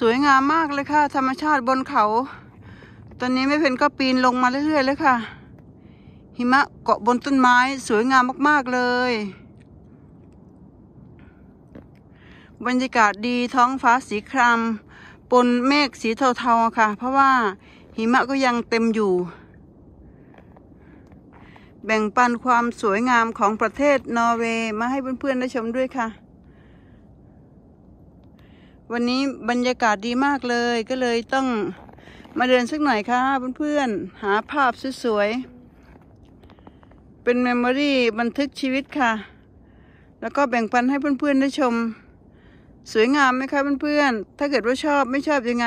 สวยงามมากเลยค่ะ ธรรมชาติบนเขา ตอนนี้ไม่เพนก็ปีนลงมาเรื่อยๆเลยค่ะ หิมะเกาะบนต้นไม้สวยงามมากๆเลย บรรยากาศดีท้องฟ้าสีครามปนเมฆสีเทาๆค่ะ เพราะว่าหิมะก็ยังเต็มอยู่ แบ่งปันความสวยงามของประเทศนอร์เวย์มาให้เพื่อนๆได้ชมด้วยค่ะวันนี้บรรยากาศดีมากเลย ก็เลยต้องมาเดินสักหน่อยค่ะ เพื่อนๆหาภาพสวยๆเป็นเมมโมรี่บันทึกชีวิตค่ะ แล้วก็แบ่งปันให้เพื่อนๆได้ชม สวยงามไหมคะเพื่อนๆถ้าเกิดว่าชอบ ไม่ชอบยังไง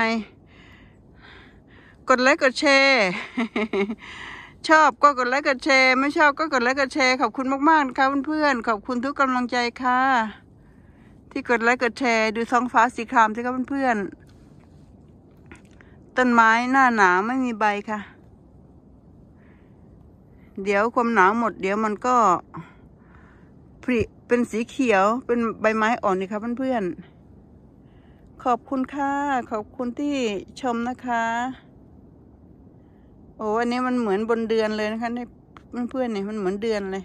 กดไลค์กดแชร์ชอบก็กดไลค์กดแชร์ไม่ชอบก็กดไลค์กดแชร์ขอบคุณมากๆนะคะเพื่อนๆขอบคุณทุกกำลังใจค่ะที่กดไลค์กดแชร์ดูซองฟ้าสีครามสิคะเพื่อนๆต้นไม้หน้าหนาวไม่มีใบค่ะ เดี๋ยวความหนาวหมด เดี๋ยวมันก็ผลิเป็นสีเขียวเป็นใบไม้อ่อนนี่คร่บเพื่อนๆขอบคุณค่ะขอบคุณที่ชมนะคะ โอ้อันนี้มันเหมือนบนเดือนเลยนะคะเพื่อนๆเนี่ยมันเหมือนเดือนเลย